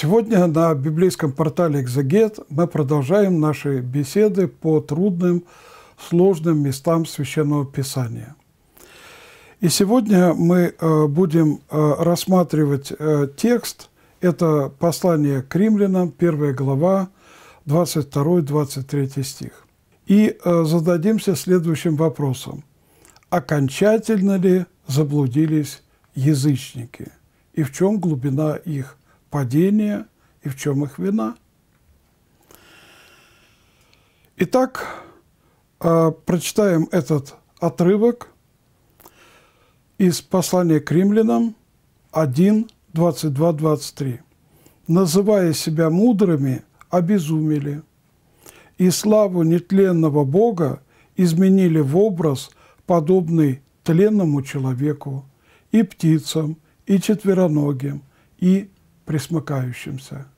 Сегодня на библейском портале Экзагет мы продолжаем наши беседы по трудным, сложным местам Священного Писания. И сегодня мы э, будем э, рассматривать э, текст. Это послание к римлянам, 1 глава, 22-23 стих. И зададимся следующим вопросом. Окончательно ли заблудились язычники? И в чем глубина их падения и в чем их вина. Итак, э, прочитаем этот отрывок из послания к римлянам 1, 22, 23. «Называя себя мудрыми, обезумели, и славу нетленного Бога изменили в образ, подобный тленному человеку, и птицам, и четвероногим, и присмыкающимся.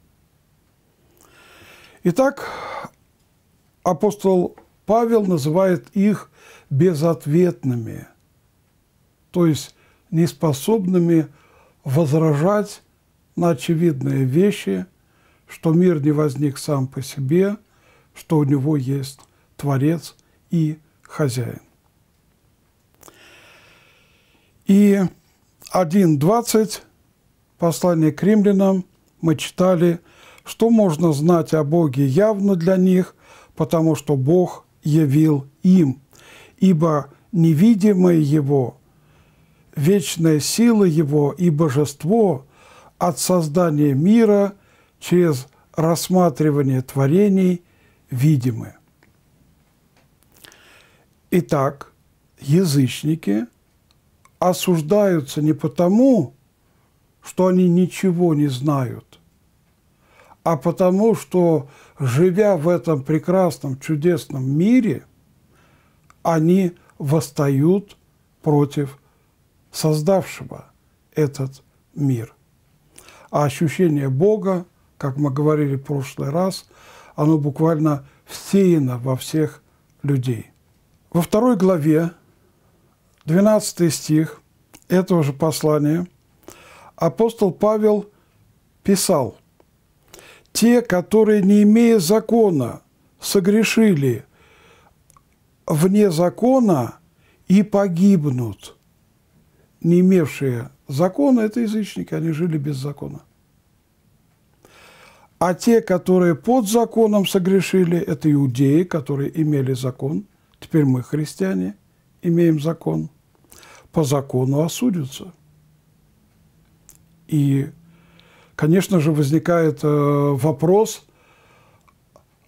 Итак, апостол Павел называет их безответными, то есть неспособными возражать на очевидные вещи, что мир не возник сам по себе, что у него есть Творец и Хозяин. И 1.20 послании к римлянам мы читали, что можно знать о Боге явно для них, потому что Бог явил им, ибо невидимые Его, вечная сила Его и Божество от создания мира через рассматривание творений видимы. Итак, язычники осуждаются не потому, что они ничего не знают, а потому что, живя в этом прекрасном, чудесном мире, они восстают против создавшего этот мир. А ощущение Бога, как мы говорили в прошлый раз, оно буквально всеяно во всех людей. Во второй главе, 12 стих этого же послания – апостол Павел писал, «Те, которые, не имея закона, согрешили вне закона и погибнут». Не имевшие закона – это язычники, они жили без закона. А те, которые под законом согрешили, это иудеи, которые имели закон. Теперь мы, христиане, имеем закон. По закону осудятся – и, конечно же, возникает э, вопрос,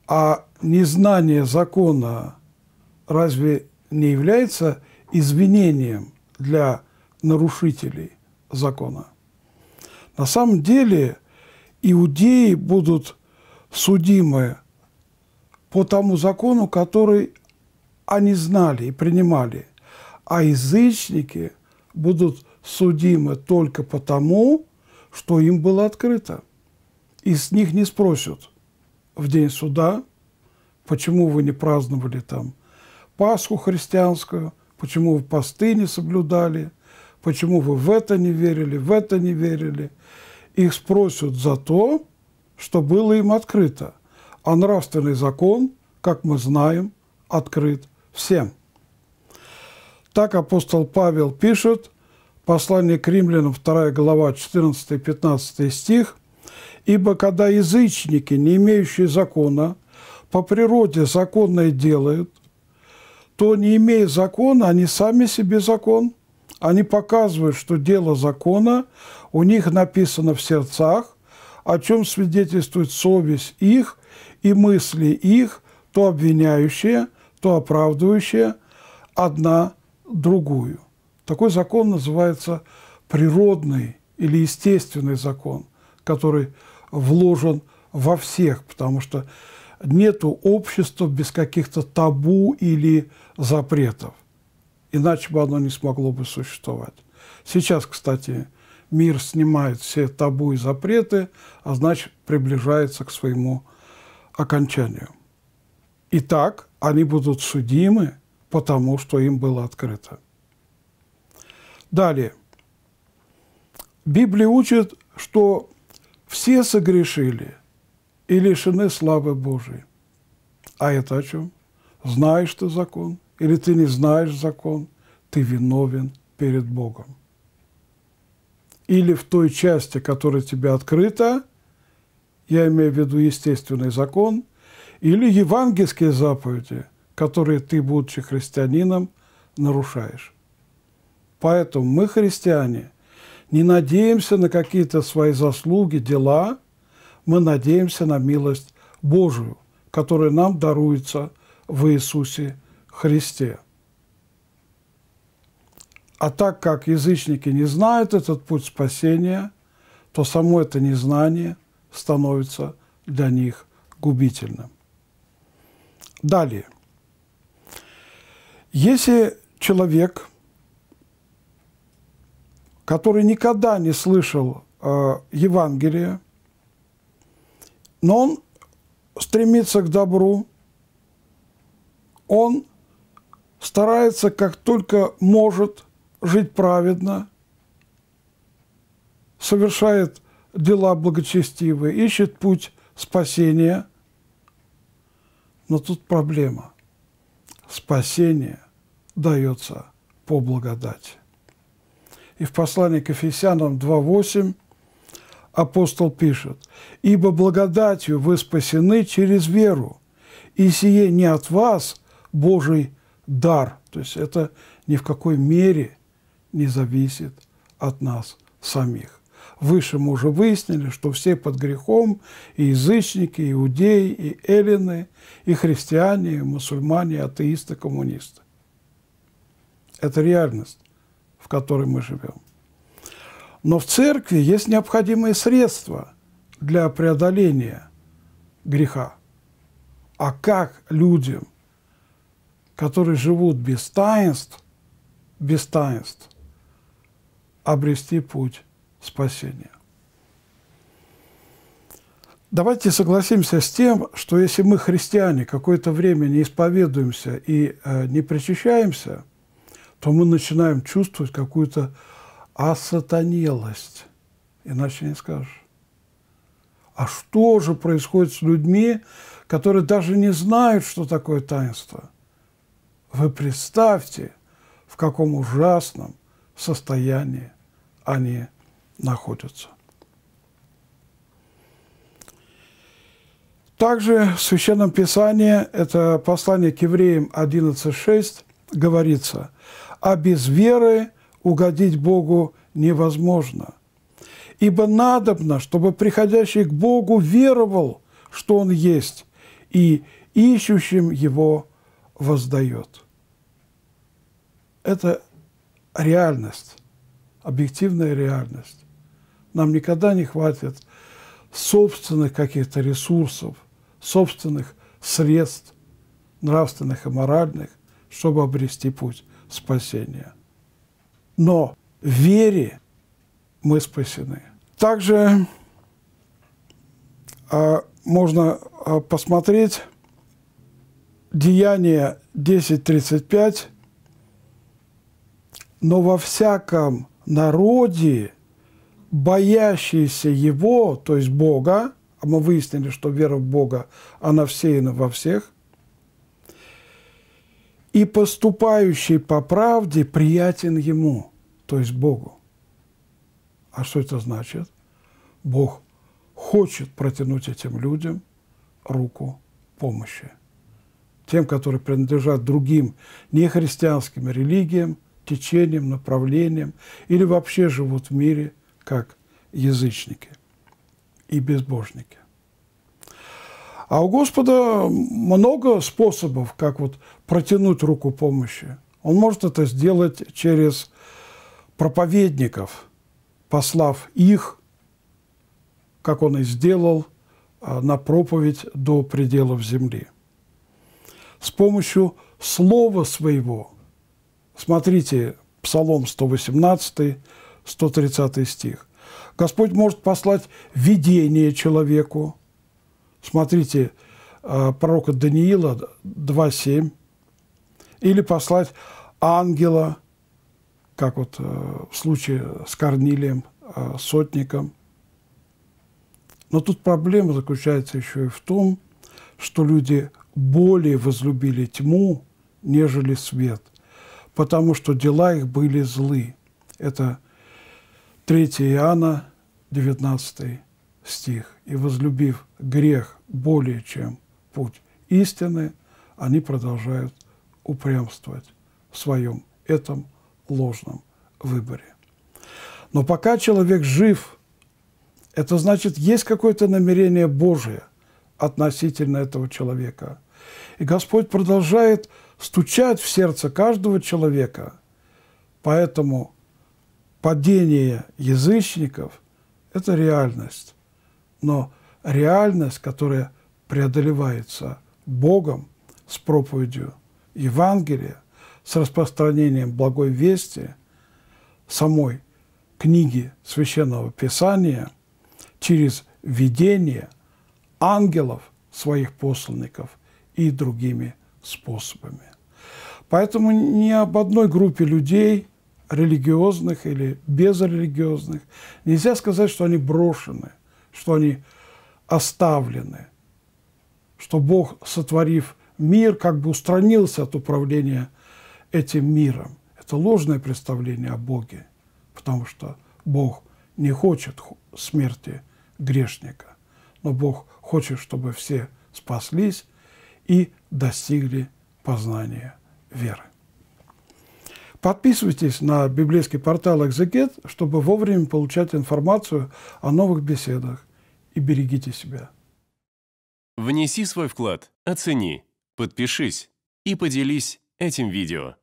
а незнание закона разве не является извинением для нарушителей закона? На самом деле иудеи будут судимы по тому закону, который они знали и принимали, а язычники будут судимы только потому, что им было открыто. И с них не спросят в день суда, почему вы не праздновали там Пасху христианскую, почему вы посты не соблюдали, почему вы в это не верили, в это не верили. Их спросят за то, что было им открыто. А нравственный закон, как мы знаем, открыт всем. Так апостол Павел пишет Послание к римлянам, 2 глава, 14-15 стих. «Ибо когда язычники, не имеющие закона, по природе законное делают, то, не имея закона, они сами себе закон. Они показывают, что дело закона у них написано в сердцах, о чем свидетельствует совесть их и мысли их, то обвиняющие, то оправдывающие одна другую. Такой закон называется природный или естественный закон, который вложен во всех, потому что нет общества без каких-то табу или запретов. Иначе бы оно не смогло бы существовать. Сейчас, кстати, мир снимает все табу и запреты, а значит, приближается к своему окончанию. Итак, они будут судимы, потому что им было открыто. Далее. Библия учит, что все согрешили и лишены славы Божией. А это о чем? Знаешь ты закон или ты не знаешь закон, ты виновен перед Богом. Или в той части, которая тебе открыта, я имею в виду естественный закон, или евангельские заповеди, которые ты, будучи христианином, нарушаешь. Поэтому мы, христиане, не надеемся на какие-то свои заслуги, дела, мы надеемся на милость Божию, которая нам даруется в Иисусе Христе. А так как язычники не знают этот путь спасения, то само это незнание становится для них губительным. Далее. Если человек – который никогда не слышал э, Евангелия, но он стремится к добру, он старается, как только может, жить праведно, совершает дела благочестивые, ищет путь спасения. Но тут проблема. Спасение дается по благодати. И в послании к Ефесянам 2.8 апостол пишет, «Ибо благодатью вы спасены через веру, и сие не от вас Божий дар». То есть это ни в какой мере не зависит от нас самих. Выше мы уже выяснили, что все под грехом, и язычники, и иудеи, и эллины, и христиане, и мусульмане, и атеисты, и коммунисты. Это реальность в которой мы живем. Но в церкви есть необходимые средства для преодоления греха. А как людям, которые живут без таинств, без таинств, обрести путь спасения? Давайте согласимся с тем, что если мы, христиане, какое-то время не исповедуемся и э, не причащаемся – то мы начинаем чувствовать какую-то осатанелость. Иначе не скажешь. А что же происходит с людьми, которые даже не знают, что такое таинство? Вы представьте, в каком ужасном состоянии они находятся. Также в Священном Писании, это послание к евреям 11.6, говорится, а без веры угодить Богу невозможно. Ибо надобно, чтобы приходящий к Богу веровал, что Он есть, и ищущим Его воздает. Это реальность, объективная реальность. Нам никогда не хватит собственных каких-то ресурсов, собственных средств, нравственных и моральных, чтобы обрести путь спасения. Но в вере мы спасены. Также э, можно э, посмотреть Деяние 10.35. «Но во всяком народе, боящиеся Его, то есть Бога, а мы выяснили, что вера в Бога, она всеяна во всех, и поступающий по правде приятен ему, то есть Богу. А что это значит? Бог хочет протянуть этим людям руку помощи. Тем, которые принадлежат другим нехристианским религиям, течениям, направлениям или вообще живут в мире как язычники и безбожники. А у Господа много способов, как вот протянуть руку помощи. Он может это сделать через проповедников, послав их, как он и сделал, а, на проповедь до пределов земли. С помощью слова своего. Смотрите, Псалом 118, 130 стих. Господь может послать видение человеку, Смотрите, э, пророка Даниила 2.7. Или послать ангела, как вот э, в случае с Корнилием, э, сотником. Но тут проблема заключается еще и в том, что люди более возлюбили тьму, нежели свет, потому что дела их были злы. Это 3 Иоанна, 19 стих. «И возлюбив грех более, чем путь истины, они продолжают упрямствовать в своем этом ложном выборе». Но пока человек жив, это значит, есть какое-то намерение Божие относительно этого человека. И Господь продолжает стучать в сердце каждого человека. Поэтому падение язычников – это реальность но реальность, которая преодолевается Богом с проповедью Евангелия, с распространением благой вести, самой книги Священного Писания, через видение ангелов своих посланников и другими способами. Поэтому ни об одной группе людей, религиозных или безрелигиозных, нельзя сказать, что они брошены – что они оставлены, что Бог, сотворив мир, как бы устранился от управления этим миром. Это ложное представление о Боге, потому что Бог не хочет смерти грешника, но Бог хочет, чтобы все спаслись и достигли познания веры. Подписывайтесь на библейский портал «Экзегет», чтобы вовремя получать информацию о новых беседах. И берегите себя. Внеси свой вклад, оцени, подпишись и поделись этим видео.